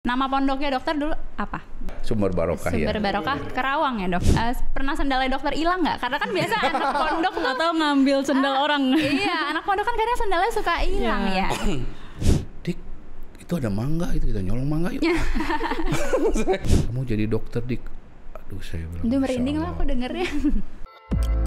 Nama pondoknya dokter dulu apa? Sumber Barokah Sumber iya. Barokah Kerawang ya dok. Uh, pernah sendalnya dokter hilang nggak? Karena kan biasa anak pondok tuh, atau ngambil ah, sendal ah, orang. Iya, anak pondok kan kadang sendalnya suka hilang yeah. ya. Dik, itu ada mangga itu kita nyolong mangga yuk. Kamu jadi dokter Dik. Aduh saya bilang. Duh merinding lah aku dengernya.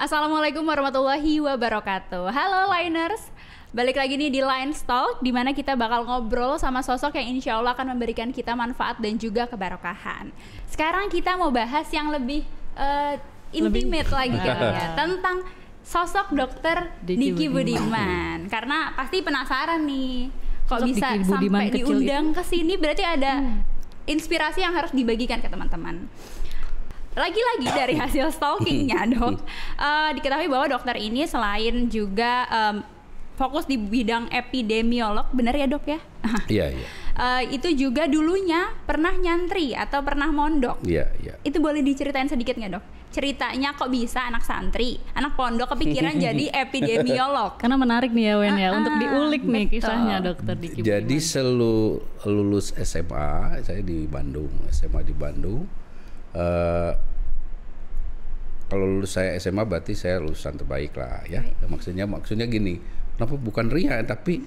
Assalamualaikum warahmatullahi wabarakatuh. Halo Liners, balik lagi nih di Line Talk, di mana kita bakal ngobrol sama sosok yang insya Allah akan memberikan kita manfaat dan juga keberkahan. Sekarang kita mau bahas yang lebih uh, intimate lebih. lagi kayaknya ya, tentang sosok dokter Diki, Diki Budiman. Budiman. Karena pasti penasaran nih, kok sosok bisa sampai diundang ke sini berarti ada hmm. inspirasi yang harus dibagikan ke teman-teman. Lagi-lagi dari hasil stalkingnya dok, uh, diketahui bahwa dokter ini selain juga um, fokus di bidang epidemiolog, benar ya dok ya? Iya iya. Uh, itu juga dulunya pernah nyantri atau pernah mondok. Iya iya. Itu boleh diceritain sedikit nggak dok? Ceritanya kok bisa anak santri, anak pondok kepikiran jadi epidemiolog? Karena menarik nih ya Wen ya, uh, untuk ah, ah, diulik betul. nih kisahnya dokter Diki. Jadi selu lulus SMA, saya di Bandung, SMA di Bandung Eh, kalau lulus saya SMA berarti saya lulusan terbaik lah ya. Right. Maksudnya maksudnya gini, kenapa bukan ria tapi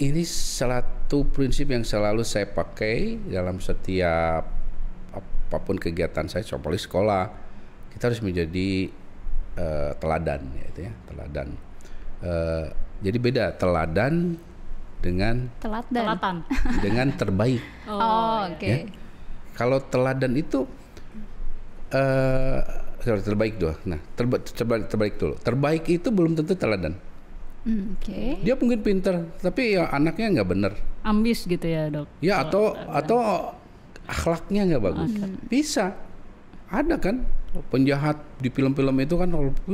ini satu prinsip yang selalu saya pakai dalam setiap apapun kegiatan saya, di sekolah, kita harus menjadi uh, teladan ya itu ya, teladan. Uh, jadi beda teladan dengan teladan dengan terbaik. Oh, oh iya. oke. Okay. Ya? Kalau teladan itu uh, sorry, terbaik dua. Nah, terba, terbaik, terbaik dulu. Terbaik itu belum tentu teladan. Hmm, oke. okay. Dia mungkin pinter, tapi ya anaknya nggak bener. Ambis gitu ya dok? Ya atau teladan. atau akhlaknya nggak bagus. Okay. Bisa, ada kan penjahat di film-film itu kan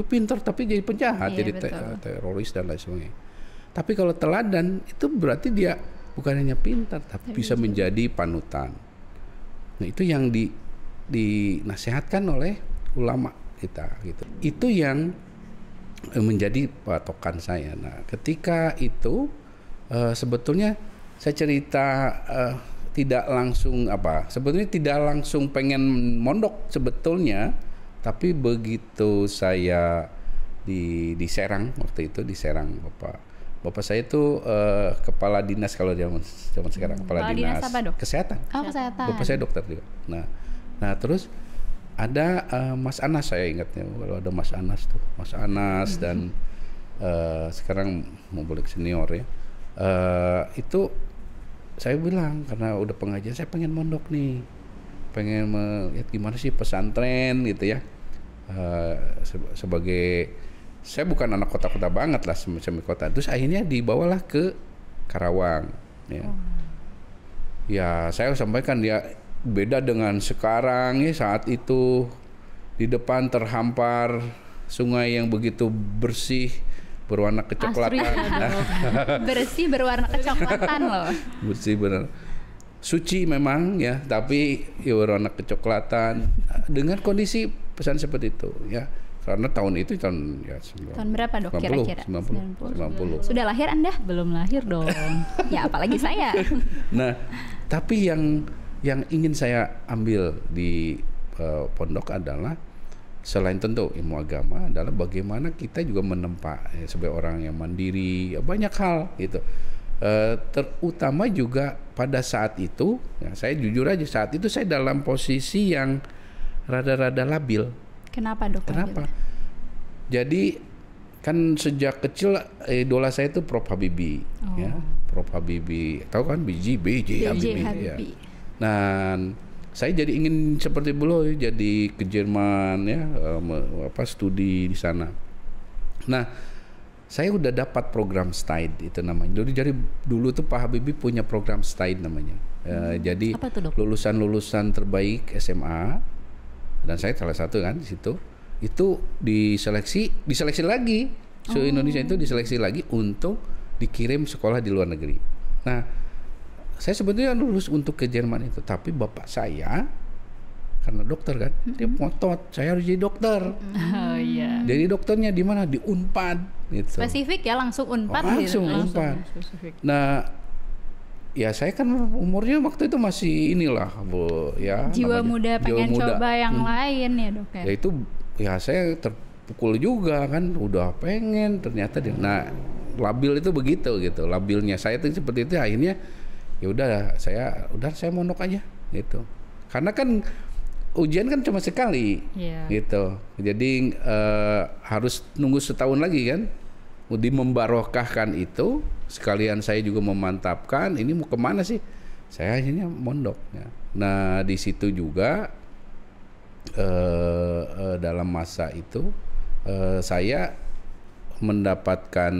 pinter tapi jadi penjahat, iya, jadi te teroris dan lain sebagainya. Tapi kalau teladan itu berarti dia bukan hanya pintar tapi bisa menjadi panutan. Nah itu yang di dinasehatkan oleh ulama kita gitu. Itu yang eh, menjadi patokan saya. Nah, ketika itu uh, sebetulnya saya cerita uh, tidak langsung apa? Sebetulnya tidak langsung pengen mondok sebetulnya, tapi begitu saya di di waktu itu diserang Bapak Bapak saya itu uh, kepala dinas kalau zaman zaman sekarang kepala, kepala dinas, dinas apa, dok? kesehatan. Oh, kesehatan. Bapak saya dokter juga. Nah, Nah terus ada uh, Mas Anas saya ingatnya kalau ada Mas Anas tuh Mas Anas dan uh, sekarang mau balik senior ya uh, itu saya bilang karena udah pengajian saya pengen mondok nih pengen melihat ya, gimana sih pesantren gitu ya uh, se sebagai saya bukan anak kota-kota banget lah semi, semi kota terus akhirnya dibawalah ke Karawang ya oh. ya saya sampaikan dia ya, beda dengan sekarang ya saat itu di depan terhampar sungai yang begitu bersih berwarna kecoklatan bersih berwarna kecoklatan loh bersih benar suci memang ya tapi ya berwarna kecoklatan dengan kondisi pesan seperti itu ya karena tahun itu tahun ya sembilan tahun berapa dok kira-kira 90, 90, 90 sudah lahir anda belum lahir dong ya apalagi saya nah tapi yang yang ingin saya ambil di uh, pondok adalah selain tentu ilmu agama adalah bagaimana kita juga menempa ya, sebagai orang yang mandiri ya, banyak hal gitu uh, terutama juga pada saat itu ya, saya jujur aja saat itu saya dalam posisi yang rada-rada labil kenapa dok kenapa jadi kan sejak kecil idola saya itu Prof Habibie ya. oh. ya Prof Habibie tahu kan biji biji Habibie, Habibie. Ya. Nah, saya jadi ingin seperti beliau ya, jadi ke Jerman ya eh, apa studi di sana. Nah, saya udah dapat program STAID itu namanya. Jadi dari dulu tuh Pak Habibie punya program STAID namanya. Eh, hmm. jadi lulusan-lulusan terbaik SMA dan saya salah satu kan di situ. Itu diseleksi, diseleksi lagi. So oh. Indonesia itu diseleksi lagi untuk dikirim sekolah di luar negeri. Nah, saya sebetulnya lulus untuk ke Jerman itu tapi bapak saya karena dokter kan hmm dia ngotot saya harus jadi dokter oh iya jadi dokternya di mana di Unpad gitu spesifik ya langsung Unpad oh, langsung gitu. Ya? Unpad Langsung nah ya saya kan umurnya waktu itu masih inilah bu ya jiwa namanya, muda jiwa muda. coba yang hmm. lain ya dok ya? ya itu ya saya terpukul juga kan udah pengen ternyata dia, nah labil itu begitu gitu labilnya saya itu seperti itu akhirnya ya udah saya udah saya monok aja gitu karena kan ujian kan cuma sekali yeah. gitu jadi uh, harus nunggu setahun lagi kan di membarokahkan itu sekalian saya juga memantapkan ini mau kemana sih saya akhirnya mondok ya. nah di situ juga eh, eh, dalam masa itu eh, saya mendapatkan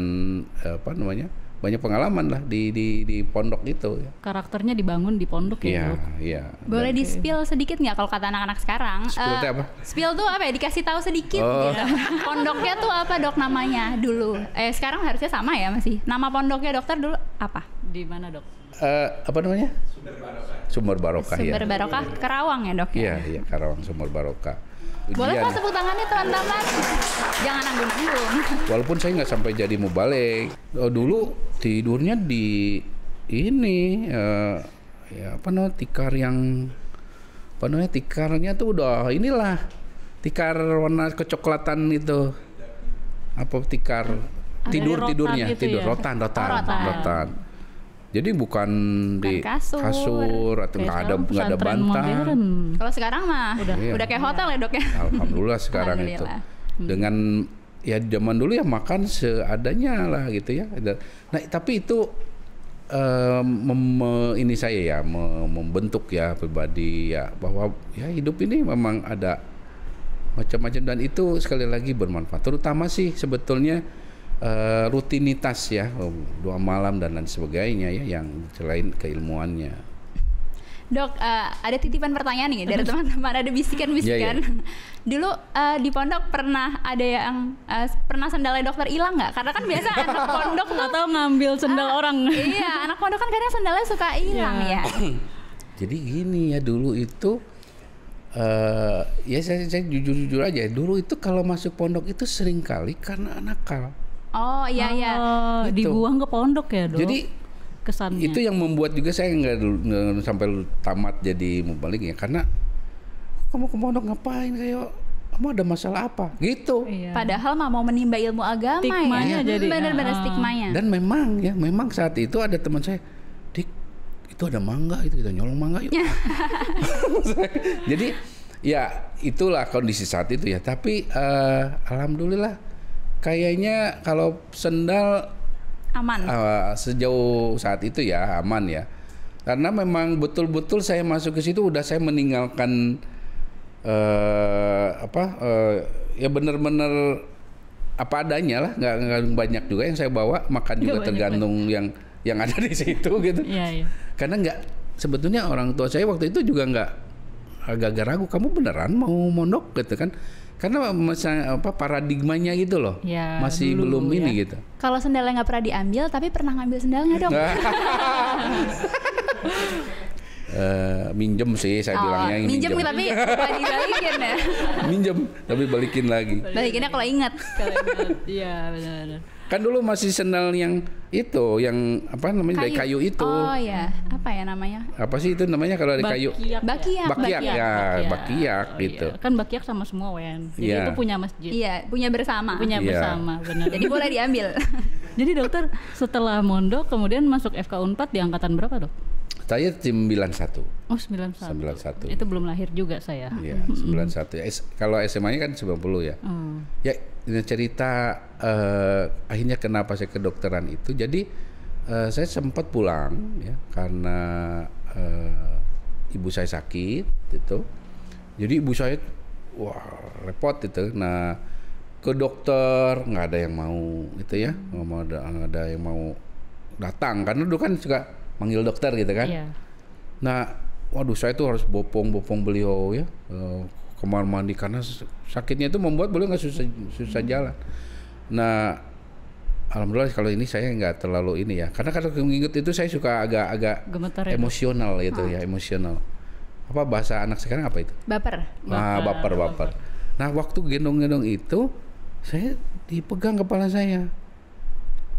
eh, apa namanya banyak pengalaman lah di di di pondok itu. Karakternya dibangun di pondok ya. Iya, iya. Boleh di spill sedikit nggak kalau kata anak-anak sekarang? Spill uh, apa? Spill tuh apa ya? Dikasih tahu sedikit oh. gitu. Pondoknya tuh apa dok namanya dulu? Eh sekarang harusnya sama ya masih. Nama pondoknya dokter dulu apa? Di mana dok? Uh, apa namanya? Sumber Barokah. Sumber Barokah. Iya. Sumber ya. Barokah Kerawang ya dok ya. Iya, iya Karawang Sumber Barokah boleh kok tepuk tangannya teman-teman. Jangan anggun nanggung Walaupun saya nggak sampai jadi mau balik, oh, Dulu tidurnya di ini uh, ya apa namanya tikar yang apa namanya tikarnya tuh udah inilah tikar warna kecoklatan itu apa tikar tidur tidurnya gitu tidur ya? rotan rotan, oh, rotan rotan jadi bukan, di kasur, kasur atau nggak ada nggak ada bantal. Kalau sekarang mah udah iya. udah kayak hotel ya dok ya. Alhamdulillah sekarang itu hmm. dengan ya zaman dulu ya makan seadanya lah gitu ya. Nah tapi itu um, ini saya ya membentuk ya pribadi ya bahwa ya hidup ini memang ada macam-macam dan itu sekali lagi bermanfaat. Terutama sih sebetulnya Eh, rutinitas ya oh, dua malam dan lain sebagainya ya yang selain keilmuannya. Dok, uh, ada titipan pertanyaan nih dari teman-teman ada bisikan-bisikan. Yeah, iya. yeah. Dulu uh, di pondok pernah ada yang uh, pernah sendal dokter hilang nggak? Karena kan biasa anak pondok tuh, atau ngambil sendal uh, orang. Iya, anak pondok kan kadang sendalnya suka hilang yeah. ya. Jadi gini ya dulu itu uh, ya saya, jujur-jujur aja dulu itu kalau masuk pondok itu sering kali karena nakal Oh iya iya. Oh, gitu. Dibuang ke pondok ya dok. Jadi kesannya. Itu yang membuat juga saya nggak sampai tamat jadi mubalik ya karena oh, kamu ke pondok ngapain kayak kamu ada masalah apa gitu. Iya. Padahal mah mau menimba ilmu agama ya. stigmanya ya. jadi. Benar-benar ah. stigmanya. Dan memang ya memang saat itu ada teman saya Dik itu ada mangga itu kita nyolong mangga yuk. jadi ya itulah kondisi saat itu ya tapi uh, alhamdulillah Kayaknya kalau sendal aman. Uh, sejauh saat itu ya aman ya. Karena memang betul-betul saya masuk ke situ udah saya meninggalkan uh, apa uh, ya benar-benar apa adanya lah nggak, nggak banyak juga yang saya bawa makan juga tergantung banyak. yang yang ada di situ gitu ya, ya. karena nggak sebetulnya orang tua saya waktu itu juga nggak agak-agak ragu kamu beneran mau mondok gitu kan karena misalnya apa paradigmanya gitu loh. Ya, masih dulu, belum ya. ini gitu. Kalau sendalnya nggak pernah diambil tapi pernah ngambil sendalnya dong. Uh, minjem sih saya oh, bilangnya minjem, minjem. tapi dibalikin ya minjem tapi balikin lagi balikinnya kalau ingat kalau ingat iya benar-benar Kan dulu masih sendal yang itu yang apa namanya kayu. dari kayu itu. Oh ya, apa ya namanya? Apa sih itu namanya kalau dari kayu? Bakiak. Ya. Bakiak, bakiak, ya, bakiak, oh, iya. gitu. Iya. Kan bakiak sama semua Wen. Jadi yeah. itu punya masjid. Iya, punya bersama. Punya yeah. bersama, benar. Jadi boleh diambil. Jadi dokter, setelah mondok kemudian masuk FK Unpad di angkatan berapa, Dok? Saya sembilan satu Oh, sembilan satu Itu belum lahir juga saya. Iya, 91. Ya, kalau SMA-nya kan 90 ya. Hmm. Ya ini cerita uh, akhirnya kenapa saya kedokteran itu jadi uh, saya sempat pulang ya karena uh, ibu saya sakit itu jadi ibu saya wah repot itu nah ke dokter nggak ada yang mau gitu ya nggak mau ada gak ada yang mau datang karena dulu kan suka manggil dokter gitu kan yeah. nah waduh saya itu harus bopong bopong beliau ya kamar mandi karena sakitnya itu membuat beliau nggak susah susah jalan. Nah, alhamdulillah kalau ini saya nggak terlalu ini ya. Karena kalau nginget itu saya suka agak-agak ya? emosional gitu oh. ya, ah. emosional. Apa bahasa anak sekarang apa itu? Baper. Nah, baper, baper. baper. Nah, waktu gendong-gendong itu saya dipegang kepala saya.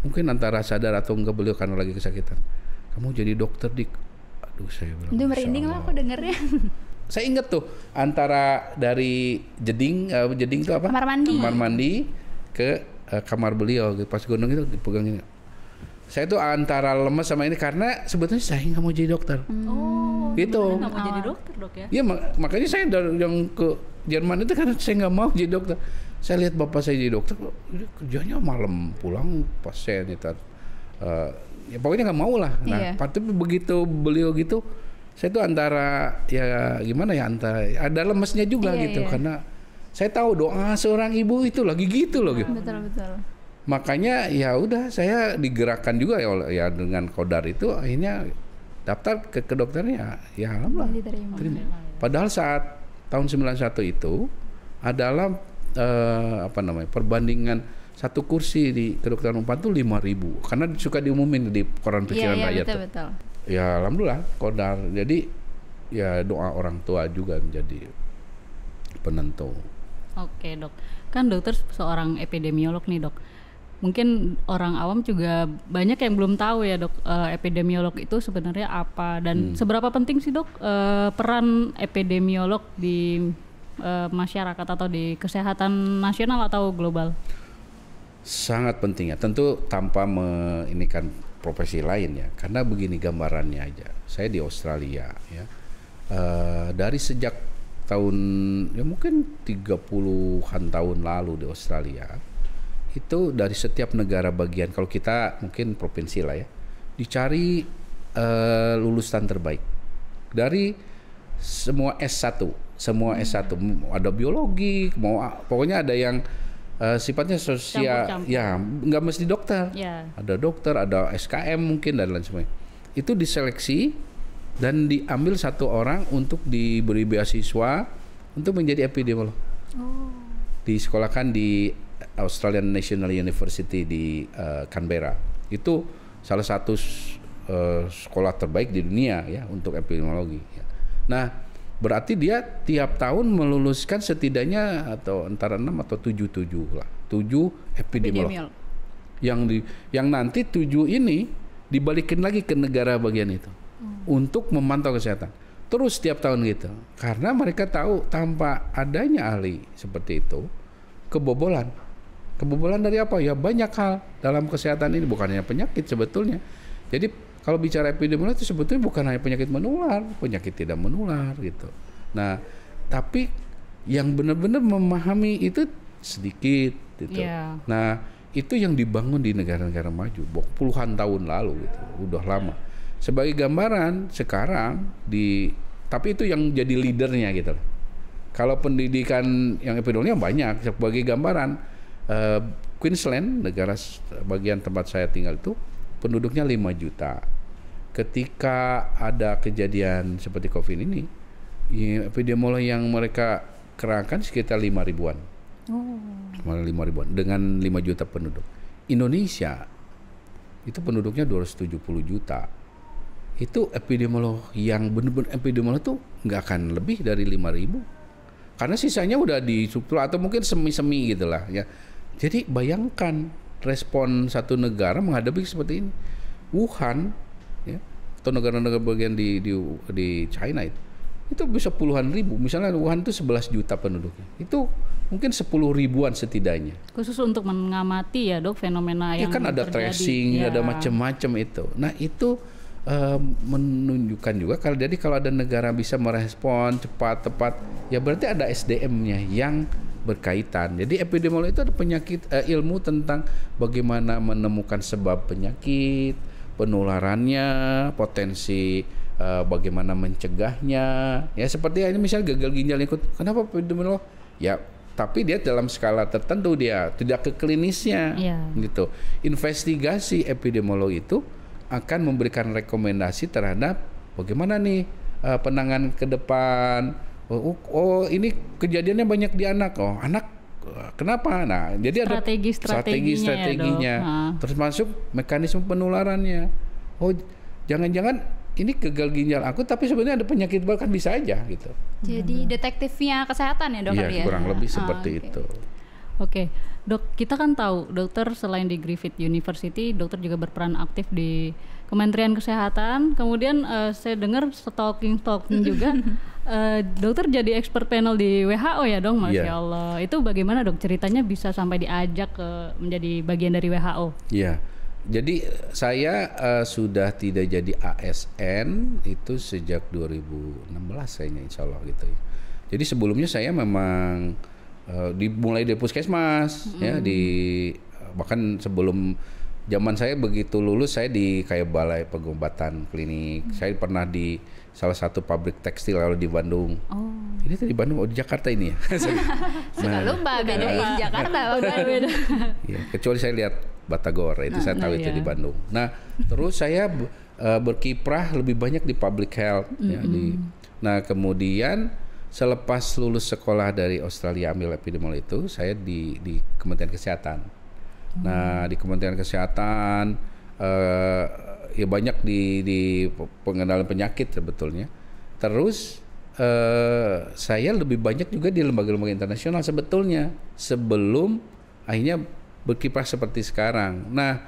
Mungkin antara sadar atau enggak beliau karena lagi kesakitan. Kamu jadi dokter dik. Aduh saya belum. merinding lah aku dengernya saya inget tuh antara dari jeding uh, jeding tuh apa kamar mandi kamar mandi ke uh, kamar beliau gitu pas gunung itu dipegang ini saya tuh antara lemes sama ini karena sebetulnya saya nggak mau jadi dokter oh gitu nggak mau jadi dokter dok ya iya makanya saya dari yang ke Jerman itu karena saya nggak mau jadi dokter saya lihat bapak saya jadi dokter kerjanya malam pulang pasien itu uh, ya pokoknya nggak mau lah nah iya. tapi begitu beliau gitu saya tuh antara ya gimana ya antara ada lemesnya juga iya, gitu iya. karena saya tahu doa seorang ibu itu lagi gitu loh gitu. Betul betul. Makanya ya udah saya digerakkan juga ya oleh ya dengan kodar itu akhirnya daftar ke, kedokternya ya alhamdulillah. Diterima. Terima. Padahal saat tahun 91 itu adalah eh, apa namanya perbandingan satu kursi di kedokteran umum itu lima ribu karena suka diumumin di koran iya, pikiran iya, rakyat betul, betul ya alhamdulillah kodar jadi ya doa orang tua juga menjadi penentu oke dok kan dokter seorang epidemiolog nih dok mungkin orang awam juga banyak yang belum tahu ya dok eh, epidemiolog itu sebenarnya apa dan hmm. seberapa penting sih dok eh, peran epidemiolog di eh, masyarakat atau di kesehatan nasional atau global sangat penting ya tentu tanpa me, ini kan profesi lain ya. Karena begini gambarannya aja. Saya di Australia ya. e, dari sejak tahun ya mungkin 30-an tahun lalu di Australia itu dari setiap negara bagian kalau kita mungkin provinsi lah ya dicari e, lulusan terbaik dari semua S1 semua hmm. S1 ada biologi mau pokoknya ada yang uh, sifatnya sosial campur, campur. ya nggak mesti dokter ya. ada dokter ada SKM mungkin dan lain sebagainya itu diseleksi dan diambil satu orang untuk diberi beasiswa untuk menjadi epidemiolog oh. disekolahkan di Australian National University di uh, Canberra itu salah satu uh, sekolah terbaik di dunia ya untuk epidemiologi ya. nah Berarti dia tiap tahun meluluskan setidaknya atau antara 6 atau 7 7 lah. 7 epidemiolog. Epidemiol. Yang di yang nanti 7 ini dibalikin lagi ke negara bagian itu hmm. untuk memantau kesehatan. Terus tiap tahun gitu. Karena mereka tahu tanpa adanya ahli seperti itu kebobolan. Kebobolan dari apa? Ya banyak hal dalam kesehatan ini bukannya penyakit sebetulnya. Jadi kalau bicara epidemiologi itu sebetulnya bukan hanya penyakit menular, penyakit tidak menular gitu. Nah, tapi yang benar-benar memahami itu sedikit gitu. Yeah. Nah, itu yang dibangun di negara-negara maju puluhan tahun lalu gitu, udah lama. Sebagai gambaran sekarang di tapi itu yang jadi leadernya gitu Kalau pendidikan yang epidemiologi banyak sebagai gambaran eh, Queensland negara bagian tempat saya tinggal itu penduduknya 5 juta ketika ada kejadian seperti COVID ini, epidemiolog ya, yang mereka kerangkan sekitar lima ribuan. Oh. lima ribuan dengan 5 juta penduduk. Indonesia itu penduduknya 270 juta. Itu epidemiolog yang benar-benar epidemiolog itu nggak akan lebih dari lima ribu. Karena sisanya udah di atau mungkin semi-semi gitulah ya. Jadi bayangkan respon satu negara menghadapi seperti ini. Wuhan ya atau negara-negara bagian di di di China itu itu bisa puluhan ribu misalnya Wuhan itu 11 juta penduduknya itu mungkin sepuluh ribuan setidaknya khusus untuk mengamati ya dok fenomena ya, yang kan ada terjadi. tracing ya. ada macam-macam itu nah itu uh, menunjukkan juga kalau jadi kalau ada negara bisa merespon cepat tepat ya berarti ada SDM-nya yang berkaitan. Jadi epidemiologi itu ada penyakit uh, ilmu tentang bagaimana menemukan sebab penyakit, penularannya, potensi e, bagaimana mencegahnya. Ya seperti ini misalnya gagal ginjal ikut, kenapa epidemiolog? Ya tapi dia dalam skala tertentu dia tidak ke klinisnya ya. gitu. Investigasi epidemiolog itu akan memberikan rekomendasi terhadap bagaimana nih e, penanganan ke depan. Oh, oh, oh ini kejadiannya banyak di anak. Oh anak Kenapa? Nah, jadi ada strategi-strateginya, terus masuk mekanisme penularannya. Oh, jangan-jangan ini gagal ginjal aku tapi sebenarnya ada penyakit kan bisa aja gitu. Jadi detektifnya kesehatan ya dok iya, ya? Iya, kurang lebih ah, seperti ah, okay. itu. Oke, okay. dok kita kan tahu dokter selain di Griffith University, dokter juga berperan aktif di Kementerian Kesehatan. Kemudian uh, saya dengar stalking stalking juga Eh, dokter jadi expert panel di WHO ya dong, masya yeah. Allah. Itu bagaimana dok ceritanya bisa sampai diajak ke menjadi bagian dari WHO? Iya. Yeah. Jadi saya uh, sudah tidak jadi ASN itu sejak 2016 saya Insya Allah gitu ya. Jadi sebelumnya saya memang uh, dimulai di puskesmas mm. ya hmm. di bahkan sebelum zaman saya begitu lulus saya di kayak balai pengobatan klinik. Mm. Saya pernah di salah satu pabrik tekstil kalau di Bandung. Oh. Ini tadi Bandung oh di Jakarta ini ya. nah, lupa nah. di Jakarta beda. ya, kecuali saya lihat Batagor itu nah, saya tahu nah, itu iya. di Bandung. Nah, terus saya uh, berkiprah lebih banyak di public health mm -hmm. ya di Nah, kemudian selepas lulus sekolah dari Australia ambil epidemiologi itu, saya di di Kementerian Kesehatan. Nah, di Kementerian Kesehatan eh, ya banyak di, di pengenalan penyakit sebetulnya. Terus eh, saya lebih banyak juga di lembaga-lembaga internasional sebetulnya sebelum akhirnya berkiprah seperti sekarang. Nah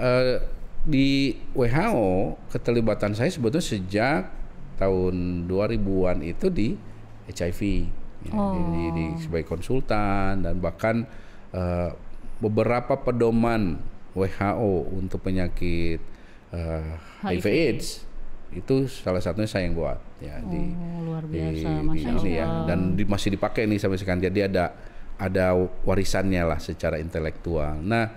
eh, di WHO keterlibatan saya sebetulnya sejak tahun 2000-an itu di HIV ya, oh. di, di, di oh. sebagai konsultan dan bahkan eh, beberapa pedoman WHO untuk penyakit uh, HIV AIDS itu salah satunya saya yang buat ya oh, di luar biasa, di, di ini ya dan di, masih dipakai nih sampai sekarang jadi ada ada warisannya lah secara intelektual. Nah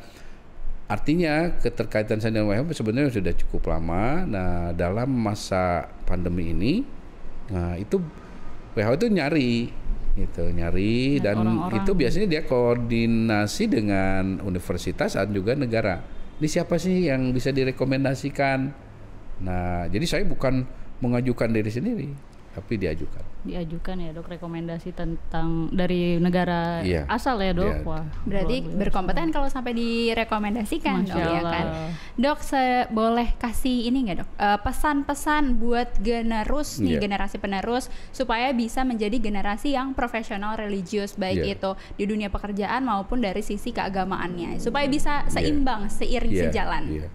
artinya keterkaitan saya dengan WHO sebenarnya sudah cukup lama. Nah dalam masa pandemi ini nah, itu WHO itu nyari itu nyari dan, dan orang -orang. itu biasanya dia koordinasi dengan universitas dan juga negara ini siapa sih yang bisa direkomendasikan nah jadi saya bukan mengajukan diri sendiri tapi diajukan. Diajukan ya dok rekomendasi tentang dari negara iya, asal ya dok. Iya. Wah. Berarti luar berkompeten kalau sampai direkomendasikan Masya dok ya kan. Dok boleh kasih ini nggak dok pesan eh, pesan-pesan buat generus nih yeah. generasi penerus supaya bisa menjadi generasi yang profesional religius baik yeah. itu di dunia pekerjaan maupun dari sisi keagamaannya supaya bisa iya. seimbang yeah. seiring yeah. sejalan. Yeah.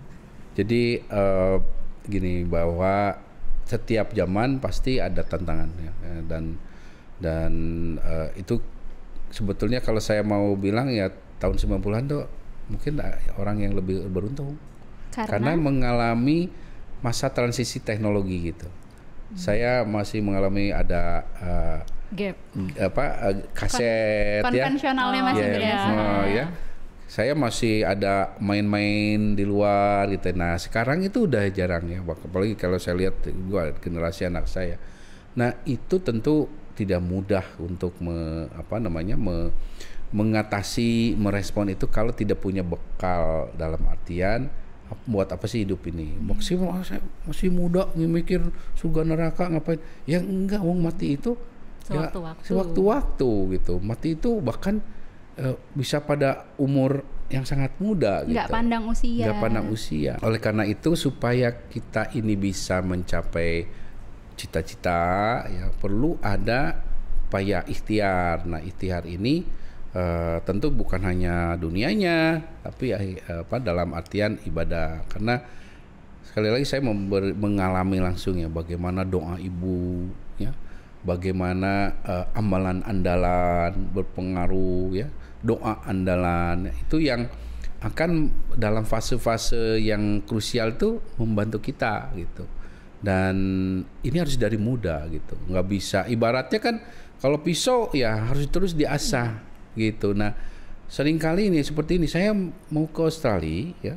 Jadi uh, gini bahwa setiap zaman pasti ada tantangan ya. eh, dan dan uh, itu sebetulnya kalau saya mau bilang ya tahun 90-an tuh mungkin eh, orang yang lebih beruntung karena, karena mengalami masa transisi teknologi gitu. Hmm. Saya masih mengalami ada uh, gap apa uh, kaset Kon ya konvensionalnya masih iya, oh, yeah, ya. Oh, saya masih ada main-main di luar gitu. Nah sekarang itu udah jarang ya, apalagi kalau saya lihat gua generasi anak saya. Nah itu tentu tidak mudah untuk me, apa namanya me, mengatasi merespon itu kalau tidak punya bekal dalam artian buat apa sih hidup ini hmm. maksimal saya masih muda mikir surga neraka ngapain Yang enggak wong mati itu sewaktu-waktu ya, sewaktu-waktu gitu mati itu bahkan uh, bisa pada umur yang sangat muda gitu. Nggak pandang usia. Nggak pandang usia. Oleh karena itu supaya kita ini bisa mencapai cita-cita ya perlu ada upaya ikhtiar. Nah, ikhtiar ini uh, tentu bukan hanya dunianya tapi uh, apa dalam artian ibadah karena sekali lagi saya member, mengalami langsung ya bagaimana doa ibu ya bagaimana uh, amalan andalan berpengaruh ya doa andalan itu yang akan dalam fase-fase yang krusial itu membantu kita gitu dan ini harus dari muda gitu nggak bisa ibaratnya kan kalau pisau ya harus terus diasah gitu nah sering kali ini seperti ini saya mau ke Australia ya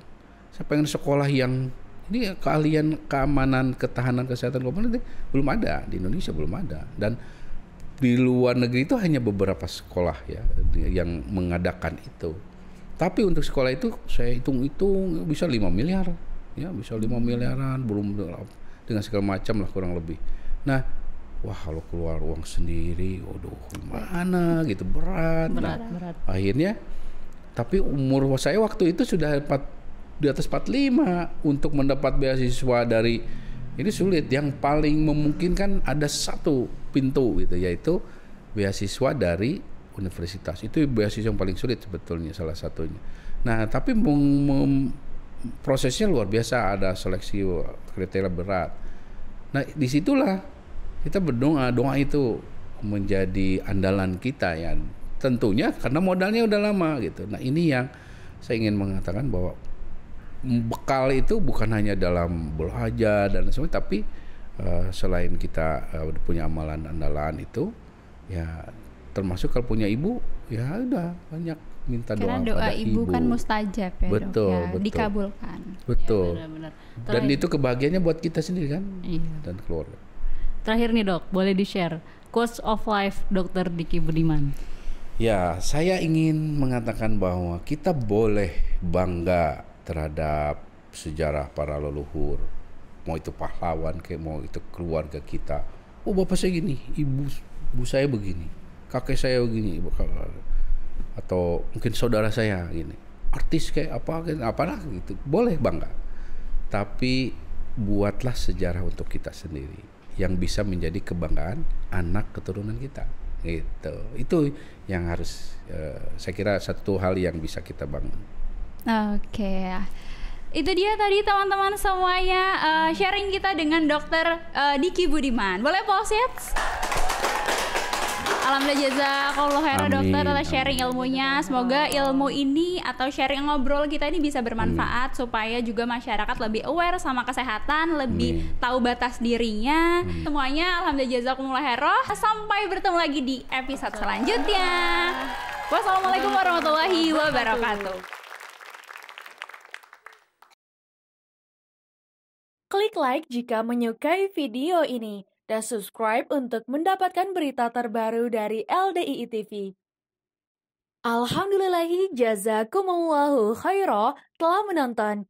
saya pengen sekolah yang ini keahlian keamanan ketahanan kesehatan global belum ada di Indonesia belum ada dan di luar negeri itu hanya beberapa sekolah ya yang mengadakan itu. Tapi untuk sekolah itu saya hitung-hitung bisa 5 miliar, ya bisa 5 miliaran belum dengan segala macam lah kurang lebih. Nah, wah kalau keluar uang sendiri, waduh gimana gitu berat. Nah, berat, nah, berat. Akhirnya tapi umur saya waktu itu sudah 4, di atas 45 untuk mendapat beasiswa dari ini sulit. Yang paling memungkinkan ada satu pintu gitu yaitu beasiswa dari universitas itu beasiswa yang paling sulit sebetulnya salah satunya. Nah tapi prosesnya luar biasa ada seleksi kriteria berat. Nah disitulah kita berdoa doa itu menjadi andalan kita ya tentunya karena modalnya udah lama gitu. Nah ini yang saya ingin mengatakan bahwa bekal itu bukan hanya dalam belajar dan semuanya tapi Eh, selain kita uh, punya amalan andalan itu ya termasuk kalau punya ibu ya udah banyak minta Karena doa, doa pada ibu, ibu kan mustajab ya betul, dok ya betul. dikabulkan betul ya, benar, benar. dan itu kebahagiaannya buat kita sendiri kan iya. dan keluarga terakhir nih dok boleh di share quotes of life dokter Diki Budiman ya saya ingin mengatakan bahwa kita boleh bangga terhadap sejarah para leluhur mau itu pahlawan kayak mau itu keluarga kita oh bapak saya gini ibu ibu saya begini kakek saya begini atau mungkin saudara saya gini artis kayak apa kayak apalah gitu boleh bangga tapi buatlah sejarah untuk kita sendiri yang bisa menjadi kebanggaan anak keturunan kita gitu itu yang harus uh, saya kira satu hal yang bisa kita bangun oke okay itu dia tadi teman-teman semuanya uh, sharing kita dengan dokter uh, Diki Budiman. Boleh pause ya? Alhamdulillah jazakallah khairan dokter atas sharing ilmunya. Semoga ilmu ini atau sharing ngobrol kita ini bisa bermanfaat amin. supaya juga masyarakat lebih aware sama kesehatan, lebih amin. tahu batas dirinya. Amin. Semuanya alhamdulillah jazakumullah khairan. Sampai bertemu lagi di episode selanjutnya. Wassalamualaikum warahmatullahi wabarakatuh. Klik like jika menyukai video ini dan subscribe untuk mendapatkan berita terbaru dari LDII TV. Alhamdulillahi jazakumullahu khairah telah menonton.